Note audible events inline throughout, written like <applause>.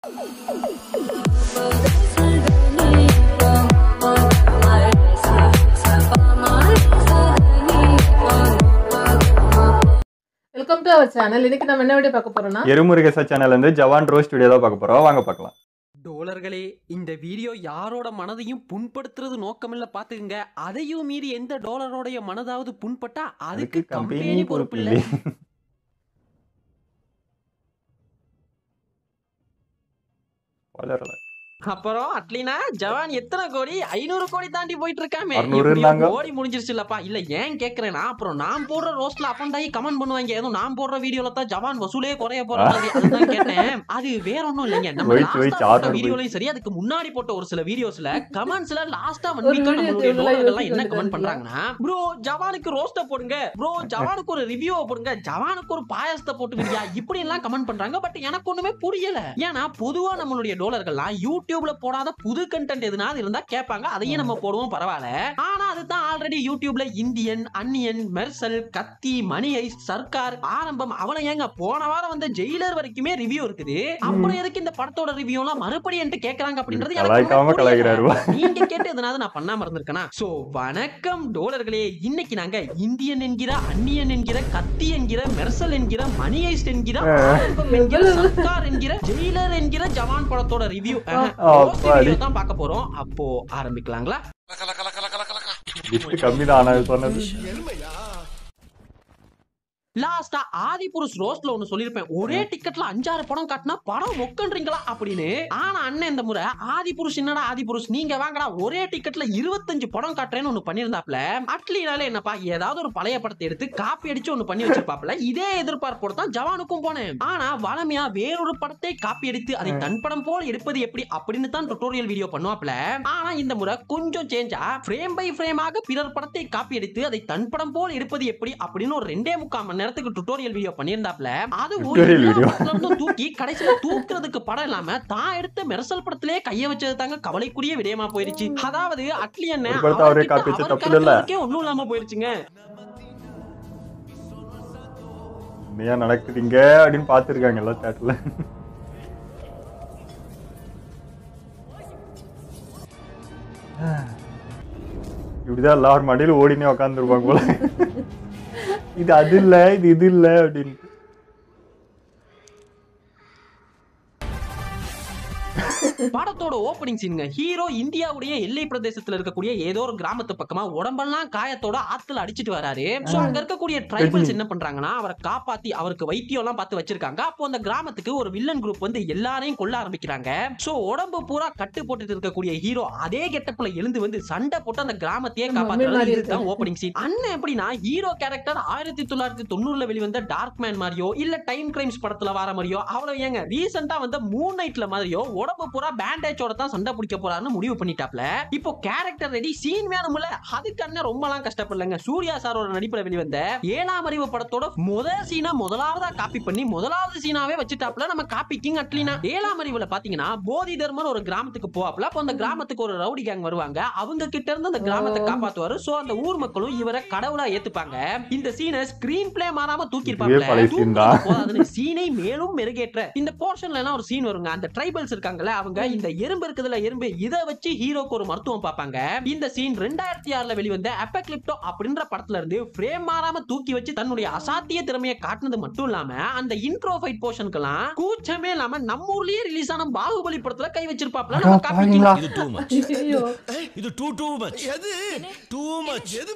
Welcome to our channel இன்னைக்கு நம்ம என்ன வீடியோ பார்க்க போறோம்னா எருமுருகேசா சேனல் வந்து ஜவான் ரோஸ் வீடியோ தான் பார்க்க போறோம் வாங்க பார்க்கலாம் டோலர்களே இந்த வீடியோ யாரோட மனதையும் புண்படுத்துறது நோக்கமில்ல பாத்துக்கங்க அதையும் மீறி எந்த டோலரோடைய மனதாவது புண்பட்டா அதுக்கு கம்பெனி பொறுப்பு இல்லை Olha Orlando. அப்புறம் அட்லீனா ஜவான் எத்தனை கோடி ஐநூறு கோடி தாண்டி போயிட்டு இருக்காமே ஓடி முடிஞ்சிருச்சு இல்லப்பா இல்ல ஏன் கேக்குறேன்னா அப்புறம் நான் போடுற ரோஸ்ட்ல அப்பண்டாயி கமெண்ட் பண்ணுவாங்க ஏதோ நான் போடுற வீடியோல தான் ஜவான் வசூலே குறைய போறாங்க கேட்டேன் அது வேற ஒண்ணும் இல்லைங்க நம்ம வீடியோலையும் சரி அதுக்கு முன்னாடி போட்ட ஒரு சில வீடியோஸ்ல கமெண்ட்ஸ்ல லாஸ்டா வந்து என்ன கமெண்ட் பண்றாங்கன்னா ப்ரோ ஜவானுக்கு ரோஸ்ட போடுங்க ப்ரோ ஜவானுக்கு ஒரு ரிவ்யூவை போடுங்க ஜவானுக்கு ஒரு பாயசத்தை போட்டு விடியா இப்படி எல்லாம் கமெண்ட் பண்றாங்க பட் எனக்கு ஒண்ணுமே புரியல ஏன்னா பொதுவா நம்மளுடைய டோலர்கள்லாம் யூடியூப் யூடியூப்ல போடாத புது கண்டென்ட் எதுனா இருந்தா கேட்பாங்க அதையும் நம்ம போடுவோம் பரவாயில்ல ஆனா அதுதான் ஆல்ரெடி யூடியூப்ல இந்தியன் அன்னியன் மெர்சல் கத்தி மணியை சர்க்கார் ஆரம்பம் அவளை ஏங்க போன வாரம் வந்து ஜெயிலர் வரைக்குமே ரிவ்யூ இருக்குது அப்புறம் எதுக்கு இந்த படத்தோட ரிவ்யூ எல்லாம் மறுபடியும் கேக்குறாங்க அப்படின்றது நீங்க கேட்டு எதனாவது நான் பண்ணாம இருந்திருக்கேனா சோ வணக்கம் டோலர்களே இன்னைக்கு நாங்க இந்தியன் என்கிற அன்னியன் என்கிற கத்தி என்கிற மெர்சல் என்கிற மணியை என்கிற சர்க்கார் என்கிற ஜெயிலர் என்கிற ஜவான் படத்தோட ரிவ்யூ பார்க்க போறோம் அப்போ ஆரம்பிக்கலாங்களா கம்மி தான் சொன்னது லாஸ்டா ஆதிபுருஷ் ரோஸ்ட்ல ஒன்னு சொல்லிருப்பேன் ஒரே டிக்கெட்ல அஞ்சாறு படம் காட்டினா படம் ஒக்கன்றீங்களா அப்படின்னு ஆனா அண்ணன் இந்த முறை ஆதிபுருஷ் என்னடா ஆதிபுருஷ் நீங்க வாங்கடா ஒரே டிக்கெட்ல இருபத்தஞ்சு படம் காட்டுறேன்னு ஒன்னு பண்ணிருந்தாப்ல அட்லினால என்னப்பா ஏதாவது ஒரு பழைய படத்தை எடுத்து காப்பி அடிச்சு ஒன்னு பண்ணி வச்சிருப்பாப்ல இதே எதிர்பார்ப்போட தான் ஜவானுக்கும் போனேன் ஆனா வளமையா வேறொரு படத்தை காப்பி அடித்து அதை தன் படம் போல எடுப்பது எப்படி அப்படின்னு தான் டுட்டோரியல் வீடியோ பண்ணுவாப்ல ஆனா இந்த முறை கொஞ்சம் சேஞ்சா ஃப்ரேம் பை ஃப்ரேமாக பிறர் படத்தை காப்பி அடித்து அதை தன் படம் போல் எடுப்பது எப்படி அப்படின்னு ஒரு ரெண்டே முக்கால் மணி நேரத்துக்கு டுட்டோரியல் வீடியோ பண்ணியிருந்தாப்ல அது தூக்கி கடைசியில தூக்குறதுக்கு படம் இல்லாம தான் எடுத்த மெர்சல் படத்திலே கைய வச்சது தாங்க கவலைக்குரிய விடயமா போயிருச்சு அதாவது அட்லி என்ன ஒண்ணும் இல்லாம போயிருச்சுங்க என்னையா நடக்குதுங்க அப்படின்னு பாத்துருக்காங்க எல்லாம் தேட்டர்ல இப்படிதான் எல்லாரும் மடியில் ஓடினே உக்காந்துருப்பாங்க போல இது அது இல்லை இது இது இல்லை அப்படின்னு படத்தோட ஓப்பனிங் சீனுங்க ஹீரோ இந்தியாவுடைய எல்லை பிரதேசத்துல இருக்கக்கூடிய ஏதோ ஒரு கிராமத்து பக்கமா உடம்பெல்லாம் காயத்தோட ஆத்துல அடிச்சிட்டு வராரு சோ அங்க இருக்கக்கூடிய ட்ரைபல்ஸ் என்ன பண்றாங்கன்னா அவரை காப்பாத்தி அவருக்கு வைத்தியம் எல்லாம் பார்த்து வச்சிருக்காங்க அப்போ அந்த கிராமத்துக்கு ஒரு வில்லன் குரூப் வந்து எல்லாரையும் கொல்ல ஆரம்பிக்கிறாங்க சோ உடம்பு பூரா கட்டு போட்டுட்டு இருக்கக்கூடிய ஹீரோ அதே கெட்டப்புல எழுந்து வந்து சண்டை போட்டு அந்த கிராமத்தையே காப்பாத்துறாரு ஓப்பனிங் சீன் அண்ணன் எப்படின்னா ஹீரோ கேரக்டர் ஆயிரத்தி தொள்ளாயிரத்தி தொண்ணூறுல வெளிவந்த டார்க் மேன் மாதிரியோ இல்ல டைம் கிரைம்ஸ் படத்துல வர மாதிரியோ அவ்வளவு ஏங்க ரீசெண்டா வந்து மூன் நைட்ல மாதிரியோ உடம்பு பூரா பேண்டேஜோட தான் சண்டை பிடிக்க போறாருன்னு முடிவு பண்ணிட்டாப்ல இப்போ கேரக்டர் ரெடி சீன் வேணும்ல அதுக்கான ரொம்ப எல்லாம் கஷ்டப்படலங்க சூர்யா சாரோட நடிப்புல வெளிவந்த ஏழாம் அறிவு படத்தோட முதல் சீனா முதலாவதா காப்பி பண்ணி முதலாவது சீனாவே வச்சுட்டாப்ல நம்ம காப்பி கிங் அட்லினா ஏழாம் அறிவுல பாத்தீங்கன்னா போதி தர்மர் ஒரு கிராமத்துக்கு போவாப்ல அப்போ அந்த கிராமத்துக்கு ஒரு ரவுடி கேங் வருவாங்க அவங்க கிட்ட இருந்து அந்த கிராமத்தை காப்பாத்துவாரு சோ அந்த ஊர் மக்களும் இவரை கடவுளா ஏத்துப்பாங்க இந்த சீனை ஸ்கிரீன் பிளே மாறாம தூக்கி இருப்பாங்க சீனை மேலும் மெருகேற்ற இந்த போர்ஷன்ல எல்லாம் ஒரு சீன் வருங்க அந்த ட்ரைபல்ஸ் இருக்காங்கல்ல அவங்க இந்த எறும்பு இருக்குதுல எறும்பு இதை வச்சு ஹீரோக்கு ஒரு மருத்துவம் பார்ப்பாங்க இந்த சீன் ரெண்டாயிரத்தி ஆறுல வெளிவந்த அப்பக்லிப்டோ அப்படின்ற படத்துல இருந்து ஃப்ரேம் மாறாம தூக்கி வச்சு தன்னுடைய அசாத்திய திறமையை காட்டுனது மட்டும் இல்லாம அந்த இன்ட்ரோ ஃபைட் கூச்சமே இல்லாம நம்ம ஊர்லயே ரிலீஸ் ஆன பாகுபலி படத்துல கை வச்சிருப்பாப்ல இது டூ மச் இது டூ டூ மச் எது டூ மச் எது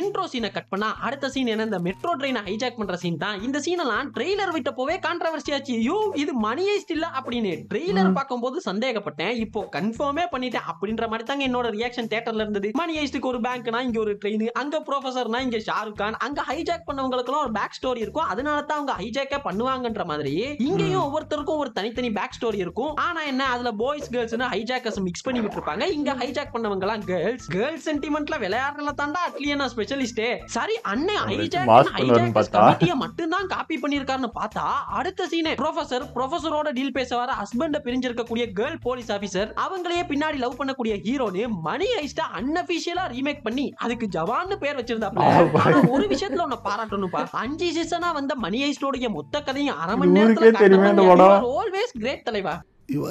இன்ட்ரோ சீனை கட் பண்ணா அடுத்த சீன் என்ன இந்த மெட்ரோ ட்ரெயினை ஹைஜாக் பண்ற சீன் தான் இந்த சீனெல்லாம் ட்ரெய்லர் விட்ட போவே கான்ட்ரவர்சி ஆச்சு யூ இது மணியே ஸ்டில்ல அப்படின்னு ட்ரெய்லர் பார்க்கும்போது சந்தேகப்பட்டேன் இப்போ கன்ஃபார்மே பண்ணிட்டேன் அப்படின்ற மாதிரி தாங்க என்னோட ரியாக்ஷன் தேட்டர்ல இருந்தது மணி ஐஸ்டுக்கு ஒரு பேங்க்னா இங்க ஒரு ட்ரெயின் அங்க ப்ரொஃபசர்னா இங்க ஷாருக் கான் அங்க ஹைஜாக் பண்ணவங்களுக்குலாம் ஒரு பேக் ஸ்டோரி இருக்கும் அதனால தான் அவங்க ஹைஜாக்கே பண்ணுவாங்கன்ற மாதிரி இங்கேயும் ஒவ்வொருத்தருக்கும் ஒரு தனித்தனி பேக் ஸ்டோரி இருக்கும் ஆனா என்ன அதுல பாய்ஸ் கேர்ள்ஸ்னு ஹைஜாக்கர்ஸ் மிக்ஸ் பண்ணி விட்டுருப்பாங்க இங்க ஹைஜாக் பண்ணவங்க எல்லாம் கேர்ள்ஸ் கேர்ள்ஸ் சென்டிமெண்ட்ல விளையாடுறதுல தாண்டா அட்லியனா அட்லியா ஸ்பெஷலிஸ்டே சரி அண்ணன் ஐஜாக் மட்டும் தான் காப்பி பண்ணிருக்காருன்னு பார்த்தா அடுத்த சீனே ப்ரொஃபசர் ப்ரொஃபசரோட டீல் பேச வர ஹஸ்பண்ட பிரிஞ்சிருக்கக்கூடிய கேர்ள் போலீஸ் ஆபீசர் அவங்களையே பின்னாடி லவ் பண்ணக்கூடிய ஹீரோனு மணி ஐஸ்டா அன்அபிஷியலா ரீமேக் பண்ணி அதுக்கு ஜவான்னு பேர் வச்சிருந்தாப்ல ஒரு விஷயத்துல உன்னை பாராட்டணும்ப்பா அஞ்சு சீசனா வந்த மணி ஐஸ்டோடைய மொத்த கதையும் அரை மணி நேரத்துல ஆல்வேஸ் கிரேட் தலைவா யூ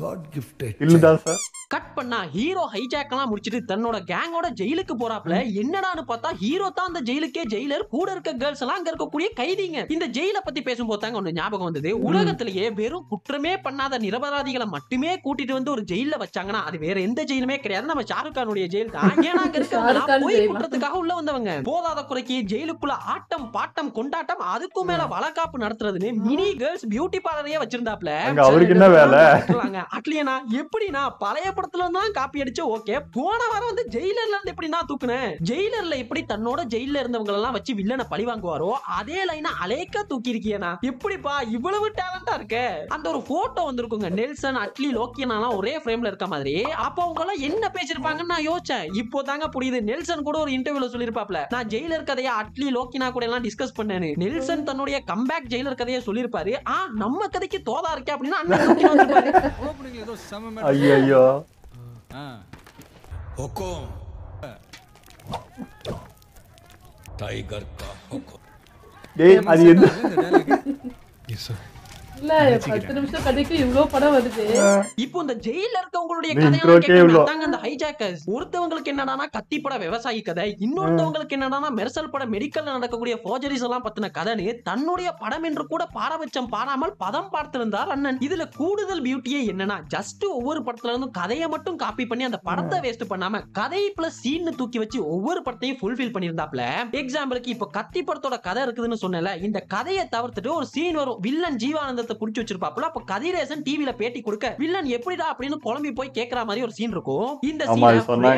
காட் கட் பண்ணா ஹீரோ முடிச்சிட்டு தன்னோட கேங்கோட ஜெயிலுக்கு என்னடான்னு பார்த்தா ஹீரோ தான் அந்த ஜெயிலுக்கே ஜெயிலர் கூட இருக்க எல்லாம் அங்க இருக்கக்கூடிய கைதிங்க இந்த ஜெயில பத்தி ஞாபகம் வந்தது உலகத்திலேயே வெறும் குற்றமே பண்ணாத நிரபராதிகளை மட்டுமே கூட்டிட்டு வந்து ஒரு ஜெயில வச்சாங்கன்னா அது வேற எந்த ஜெயிலுமே கிடையாது நம்ம ஷாருக்கானுடைய ஜெயில் <laughs> ஏன்னா அங்க குற்றத்துக்காக உள்ள வந்தவங்க போதாத குறைக்கு ஜெயிலுக்குள்ள ஆட்டம் பாட்டம் கொண்டாட்டம் அதுக்கும் மேல வழக்காப்பு நடத்துறதுன்னு மினி கேர்ள்ஸ் பியூட்டி பார்லரையே வச்சிருந்தாப்ல உங்களுக்கு என்ன வேலை அட்லியனா எப்படினா பழைய படத்துல இருந்து காப்பி அடிச்சு ஓகே போன வாரம் வந்து ஜெயிலர்ல இருந்து எப்படி நான் தூக்குனேன் ஜெயிலர்ல எப்படி தன்னோட ஜெயில இருந்தவங்க எல்லாம் வச்சு வில்லனை பழி வாங்குவாரோ அதே லைனா அலேக்கா தூக்கி இருக்கியனா எப்படிப்பா இவ்வளவு டேலண்டா இருக்க அந்த ஒரு போட்டோ வந்திருக்குங்க நெல்சன் அட்லி லோக்கியனா ஒரே ஃப்ரேம்ல இருக்க மாதிரி அப்போ அவங்க எல்லாம் என்ன பேசிருப்பாங்கன்னு நான் யோசிச்சேன் இப்போ தாங்க புரியுது நெல்சன் கூட ஒரு இன்டர்வியூல சொல்லிருப்பாப்ல நான் ஜெயிலர் கதையா அட்லி லோக்கினா கூட எல்லாம் டிஸ்கஸ் பண்ணேன் நெல்சன் தன்னுடைய கம்பேக் ஜெயிலர் கதையை சொல்லிருப்பாரு ஆ நம்ம கதைக்கு தோதா இருக்கே அப்படின்னு ஓப்பனிங்ல ஏதோ செம टाइगर का அது என்ன இப்போ இந்த இருக்கவங்களுடைய ஒருத்தவங்களுக்கு கத்தி விவசாயி கதை நடக்கக்கூடிய தன்னுடைய படம் என்று கூட அண்ணன் இதுல கூடுதல் பியூட்டியே என்னன்னா ஜஸ்ட் ஒவ்வொரு படத்துல இருந்தும் கதையை மட்டும் காப்பி பண்ணி அந்த படத்தை வேஸ்ட் பண்ணாம கதை தூக்கி வச்சு ஒவ்வொரு படத்தையும் எக்ஸாம்பிளுக்கு இப்ப கத்தி படத்தோட கதை இருக்குதுன்னு இந்த கதையை தவிர்த்துட்டு ஒரு சீன் வரும் வில்லன் ஜீவானந்த யூனிவர்ஸை குறிச்சு வச்சிருப்பாப்புல அப்ப கதிரேசன் டிவில பேட்டி கொடுக்க வில்லன் எப்படிடா அப்படின்னு புலம்பி போய் கேக்குற மாதிரி ஒரு சீன் இருக்கும் இந்த சீனை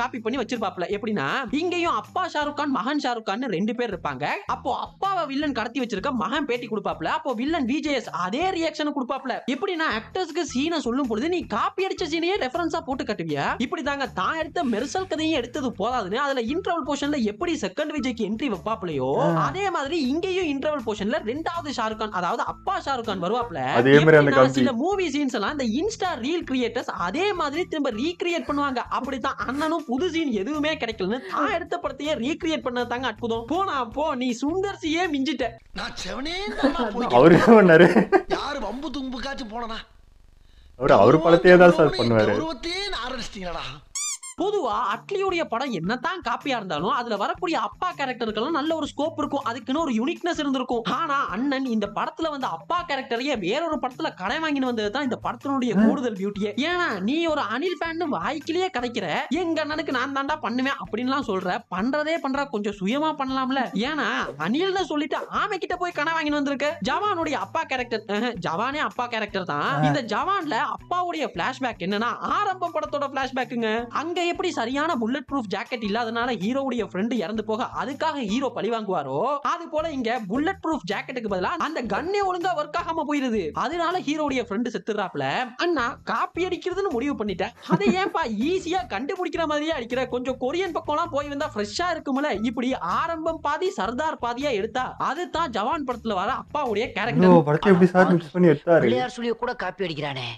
காப்பி பண்ணி வச்சிருப்பாப்புல எப்படின்னா இங்கேயும் அப்பா ஷாருக் கான் மகன் ஷாருக் கான் ரெண்டு பேர் இருப்பாங்க அப்போ அப்பாவை வில்லன் கடத்தி வச்சிருக்க மகன் பேட்டி கொடுப்பாப்ல அப்போ வில்லன் விஜேஎஸ் அதே ரியாக்ஷன் கொடுப்பாப்ல எப்படின்னா ஆக்டர்ஸ்க்கு சீனை சொல்லும் பொழுது நீ காப்பி அடிச்ச சீனையே ரெஃபரன்ஸா போட்டு கட்டுவியா இப்படி தாங்க தான் எடுத்த மெர்சல் கதையும் எடுத்தது போதாதுன்னு அதுல இன்டர்வல் போர்ஷன்ல எப்படி செகண்ட் விஜய்க்கு என்ட்ரி வைப்பாப்லையோ அதே மாதிரி இங்கேயும் இன்டர்வல் போர்ஷன்ல ரெண்டாவது ஷாருக் கான் அதாவது அப்பா ஷாருக் ஷாருக் வருவாப்ல சில மூவி சீன்ஸ் எல்லாம் இன்ஸ்டா ரீல் கிரியேட்டர்ஸ் அதே மாதிரி திரும்ப ரீக்ரியேட் பண்ணுவாங்க அப்படித்தான் அண்ணனும் புது சீன் எதுவுமே கிடைக்கலன்னு தான் எடுத்த படத்தையே ரீக்ரியேட் பண்ணது தாங்க அற்புதம் போனா போ நீ சுந்தர்சியே மிஞ்சிட்ட நான் செவனே <laughs> அவரு பண்ணாரு யாரு வம்பு தும்புக்காச்சும் போனனா அவர் அவர் தான் சார் பண்ணுவாரு பொதுவா அட்லியுடைய படம் என்னதான் காப்பியா இருந்தாலும் அதுல வரக்கூடிய அப்பா கேரக்டருக்கெல்லாம் நல்ல ஒரு ஸ்கோப் இருக்கும் அதுக்குன்னு ஒரு யூனிக்னஸ் இருந்திருக்கும் ஆனா அண்ணன் இந்த படத்துல வந்து அப்பா கேரக்டரையே வேறொரு படத்துல கடை வாங்கின்னு வந்தது தான் இந்த படத்தினுடைய கூடுதல் பியூட்டியே ஏன்னா நீ ஒரு அனில் ஃபேன் வாய்க்கிலேயே கிடைக்கிற எங்க அண்ணனுக்கு நான் தாண்டா பண்ணுவேன் அப்படின்லாம் சொல்ற பண்றதே பண்ற கொஞ்சம் சுயமா பண்ணலாம்ல ஏன்னா அனில்னு சொல்லிட்டு ஆமை கிட்ட போய் கடை வாங்கின்னு வந்திருக்க ஜவானுடைய அப்பா கேரக்டர் ஜவானே அப்பா கேரக்டர் தான் இந்த ஜவான்ல அப்பாவுடைய பிளாஷ்பேக் என்னன்னா ஆரம்ப படத்தோட பிளாஷ்பேக்குங்க அங்கே எப்படி சரியான புல்லட் ப்ரூஃப் ஜாக்கெட் இல்லாதனால ஹீரோவுடைய ஃப்ரெண்டு இறந்து போக அதுக்காக ஹீரோ பழி வாங்குவாரோ அது போல இங்க புல்லட் ப்ரூஃப் ஜாக்கெட்டுக்கு பதிலா அந்த கன்னே ஒழுங்கா ஒர்க் ஆகாம போயிருது அதனால ஹீரோவுடைய ஃப்ரெண்டு செத்துறாப்ல அண்ணா காப்பி அடிக்கிறதுன்னு முடிவு பண்ணிட்டேன் அதை ஏன்பா ஈஸியா கண்டுபிடிக்கிற மாதிரியே அடிக்கிற கொஞ்சம் கொரியன் பக்கம்லாம் போய் வந்தா ஃப்ரெஷ்ஷா இருக்கும்ல இப்படி ஆரம்பம் பாதி சர்தார் பாதியா எடுத்தா அதுதான் ஜவான் படத்துல வர அப்பாவுடைய கேரக்டர் படத்தை எப்படி சார் மிக்ஸ் பண்ணி எடுத்தாரு பிள்ளையார் கூட காப்பி அடிக்கிறானே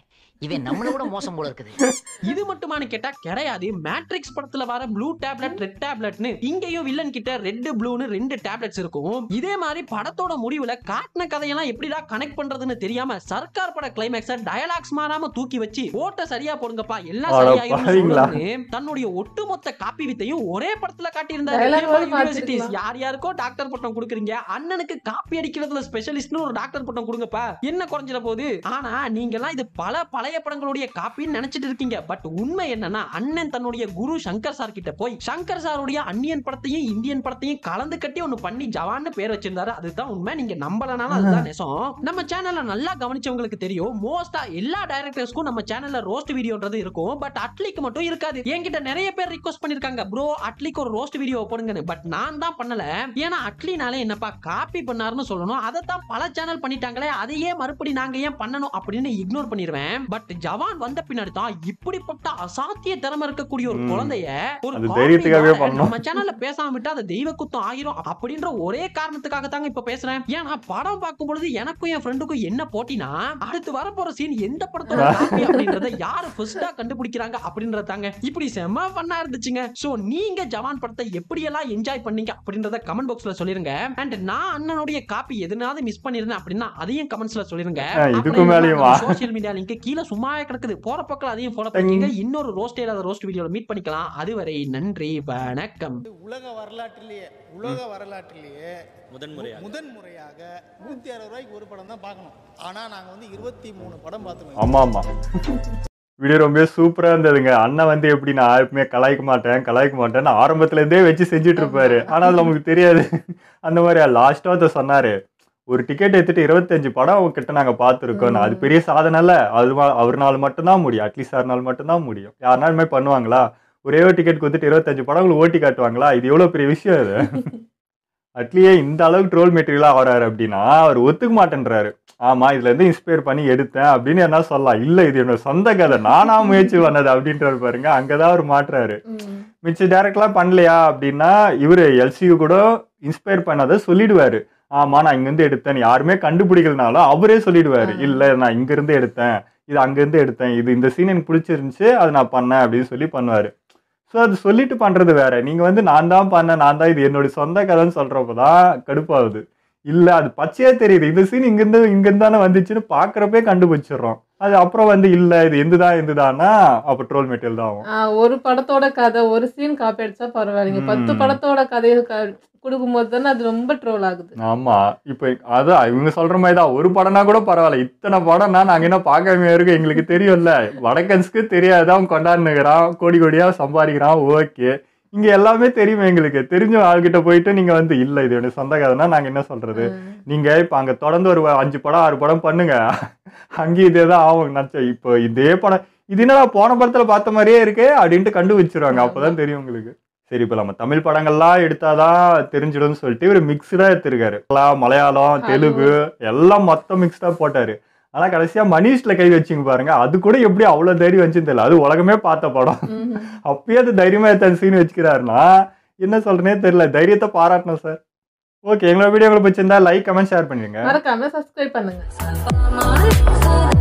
இவன் நம்மள கூட மோசம் போல இருக்குது <laughs> இது மட்டுமான கேட்டா கிடையாது மேட்ரிக்ஸ் படத்துல வர ப்ளூ டேப்லெட் ரெட் டேப்லெட்னு இங்கேயும் வில்லன் கிட்ட ரெட் ப்ளூன்னு ரெண்டு டேப்லெட்ஸ் இருக்கும் இதே மாதிரி படத்தோட முடிவுல காட்டின கதையெல்லாம் எப்படிடா கனெக்ட் பண்றதுன்னு தெரியாம சர்க்கார் பட கிளைமேக்ஸ் டயலாக்ஸ் மாறாம தூக்கி வச்சு ஓட்ட சரியா போடுங்கப்பா எல்லாம் தன்னுடைய ஒட்டுமொத்த காப்பி வித்தையும் ஒரே படத்துல காட்டியிருந்தாரு யூனிவர்சிட்டிஸ் யார் யாருக்கோ டாக்டர் பட்டம் கொடுக்குறீங்க அண்ணனுக்கு காப்பி அடிக்கிறதுல ஸ்பெஷலிஸ்ட்னு ஒரு டாக்டர் பட்டம் கொடுங்கப்பா என்ன குறைஞ்சிட போகுது ஆனா நீங்க எல்லாம் இது பல பழைய பழைய படங்களுடைய காப்பின்னு நினைச்சிட்டு இருக்கீங்க பட் உண்மை என்னன்னா அண்ணன் தன்னுடைய குரு சங்கர் சார் கிட்ட போய் சங்கர் சாருடைய அந்நியன் படத்தையும் இந்தியன் படத்தையும் கலந்து கட்டி ஒன்னு பண்ணி ஜவான்னு பேர் வச்சிருந்தாரு அதுதான் உண்மை நீங்க நம்பலனாலும் அதுதான் நெசம் நம்ம சேனல்ல நல்லா கவனிச்சவங்களுக்கு தெரியும் மோஸ்டா எல்லா டைரக்டர்ஸ்க்கும் நம்ம சேனல்ல ரோஸ்ட் வீடியோன்றது இருக்கும் பட் அட்லிக்கு மட்டும் இருக்காது என்கிட்ட நிறைய பேர் ரிக்வஸ்ட் பண்ணிருக்காங்க ப்ரோ அட்லிக்கு ஒரு ரோஸ்ட் வீடியோ போடுங்கன்னு பட் நான் தான் பண்ணல ஏன்னா அட்லினால என்னப்பா காப்பி பண்ணாருன்னு சொல்லணும் அதை தான் பல சேனல் பண்ணிட்டாங்களே அதையே மறுபடி நாங்க ஏன் பண்ணணும் அப்படின்னு இக்னோர் பண்ணிடுவேன் பட் பட் ஜவான் வந்த பின்னாடி தான் இப்படிப்பட்ட அசாத்திய திறமை இருக்கக்கூடிய ஒரு குழந்தைய ஒரு நம்ம சேனல்ல பேசாம விட்டா அது தெய்வ குத்தம் ஆயிரும் அப்படின்ற ஒரே காரணத்துக்காக தாங்க இப்ப பேசுறேன் ஏன்னா படம் பார்க்கும் பொழுது எனக்கும் என் ஃப்ரெண்டுக்கும் என்ன போட்டினா அடுத்து வரப்போற சீன் எந்த படத்தோட <laughs> அப்படின்றத யாரு ஃபர்ஸ்டா கண்டுபிடிக்கிறாங்க அப்படின்றத தாங்க இப்படி செம பண்ணா இருந்துச்சுங்க சோ நீங்க ஜவான் படத்தை எப்படி எல்லாம் என்ஜாய் பண்ணீங்க அப்படின்றத கமெண்ட் பாக்ஸ்ல சொல்லிருங்க அண்ட் நான் அண்ணனுடைய காப்பி எதுனாவது மிஸ் பண்ணிருந்தேன் அப்படின்னா அதையும் கமெண்ட்ஸ்ல சொல்லிருங்க இதுக்கு மேலயும் சோசியல் மீடியா லிங்க் கீழே வீடியோ சும்மா கிடக்குது போற பக்கம் அதையும் போட போறீங்க இன்னொரு ரோஸ்டே இல்லாத ரோஸ்ட் வீடியோல மீட் பண்ணிக்கலாம் அதுவரை நன்றி வணக்கம் உலக வரலாற்றிலேயே உலக வரலாற்றிலேயே முதன்முறையாக முதன்முறையாக நூத்தி அறுபது ரூபாய்க்கு ஒரு படம் தான் பார்க்கணும் ஆனா நாங்க வந்து இருபத்தி மூணு படம் பார்த்தோம் ஆமா ஆமா வீடியோ ரொம்ப சூப்பரா இருந்ததுங்க அண்ணன் வந்து எப்படி நான் யாருக்குமே கலாய்க்க மாட்டேன் கலாய்க்க மாட்டேன்னு ஆரம்பத்துல இருந்தே வச்சு செஞ்சுட்டு இருப்பாரு ஆனா அது நமக்கு தெரியாது அந்த மாதிரி லாஸ்டா அதை சொன்னாரு ஒரு டிக்கெட் எடுத்துட்டு இருபத்தஞ்சு படம் அவங்க கிட்ட நாங்கள் பார்த்துருக்கோம் அது பெரிய சாதனை இல்லை அது அவர்னால மட்டும்தான் முடியும் அட்லீஸ்ட் அவர்னால மட்டும்தான் முடியும் யாருனாலுமே பண்ணுவாங்களா ஒரே ஒரு டிக்கெட் கொடுத்துட்டு இருபத்தஞ்சு படங்கள் ஓட்டி காட்டுவாங்களா இது எவ்வளோ பெரிய விஷயம் அது அட்லியே இந்த அளவுக்கு ட்ரோல் மெட்டீரியலாக ஆகிறாரு அப்படின்னா அவர் ஒத்துக்க மாட்டேன்றாரு ஆமாம் இதுலேருந்து இன்ஸ்பயர் பண்ணி எடுத்தேன் அப்படின்னு என்ன சொல்லலாம் இல்லை இது என்னோட சொந்த கதை நானா முயற்சி பண்ணது அப்படின்றாரு பாருங்க அங்கே தான் அவர் மாட்டுறாரு மிச்சம் டேரக்ட்லாம் பண்ணலையா அப்படின்னா இவர் எல்சியு கூட இன்ஸ்பயர் பண்ணதை சொல்லிடுவாரு ஆமா நான் இங்கிருந்து எடுத்தேன் யாருமே கண்டுபிடிக்கலனாலும் அவரே சொல்லிடுவாரு இல்ல நான் இங்கிருந்து எடுத்தேன் இது அங்கிருந்து எடுத்தேன் இது இந்த சீன் எனக்கு பிடிச்சிருந்துச்சு அதை நான் பண்ணேன் அப்படின்னு சொல்லி பண்ணுவாரு ஸோ அது சொல்லிட்டு பண்றது வேற நீங்க வந்து நான் தான் பண்ணேன் நான் தான் இது என்னோட சொந்த கதைன்னு சொல்றப்பதான் தான் கடுப்பாகுது இல்ல அது பச்சையே தெரியுது இந்த சீன் இங்கிருந்து இங்கிருந்து தானே வந்துச்சுன்னு பாக்குறப்பே கண்டுபிடிச்சிடுறோம் அது அப்புறம் வந்து இல்ல இது எந்ததா எந்ததானா அப்ப ட்ரோல் மெட்டீரியல் தான் ஆகும் ஒரு படத்தோட கதை ஒரு சீன் காப்பி அடிச்சா பரவாயில்லைங்க பத்து படத்தோட கதையை கொடுக்கும்போது தானே அது ரொம்ப ட்ரோல் ஆகுது ஆமா இப்போ அதான் இவங்க சொல்ற மாதிரி தான் ஒரு படம்னா கூட பரவாயில்ல இத்தனை படம்னா நாங்க என்ன பார்க்காம இருக்கோம் எங்களுக்கு தெரியும்ல வடக்கன்ஸ்க்கு தெரியாதான் கொண்டாடுனுக்கிறான் கோடி கோடியா சம்பாதிக்கிறான் ஓகே இங்க எல்லாமே தெரியும் எங்களுக்கு தெரிஞ்ச ஆள்கிட்ட போயிட்டு நீங்க வந்து இல்ல இது சொந்த கதைனா நாங்க என்ன சொல்றது நீங்க இப்ப அங்க தொடர்ந்து ஒரு அஞ்சு படம் ஆறு படம் பண்ணுங்க அங்கேயும் இதே தான் ஆகும் நினச்சேன் இப்போ இதே படம் இது என்னடா போன படத்துல பார்த்த மாதிரியே இருக்கு அப்படின்ட்டு வச்சிருவாங்க அப்பதான் தெரியும் உங்களுக்கு சரி இப்போ நம்ம தமிழ் படங்கள்லாம் எடுத்தாதான் தெரிஞ்சிடும்னு சொல்லிட்டு இவர் மிக்ஸ்டா எடுத்திருக்காரு மலையாளம் தெலுங்கு எல்லாம் மொத்தம் மிக்ஸ்டா போட்டாரு ஆனா கடைசியா மனிஷ்ல கை வச்சுங்க பாருங்க அது கூட எப்படி அவ்வளோ தைரியம் வச்சுன்னு தெரியல அது உலகமே பார்த்த படம் அப்பயே அது தைரியமா எத்தனை சீன் வச்சுக்கிறாருன்னா என்ன சொல்றேனே தெரியல தைரியத்தை பாராட்டணும் சார் ஓகே எங்களோட வீடியோ உங்களுக்கு பிடிச்சிருந்தா லைக் கமெண்ட் ஷேர் பண்ணிடுங்க மறக்காம சப்ஸ்கிரைப் பண்ணுங்க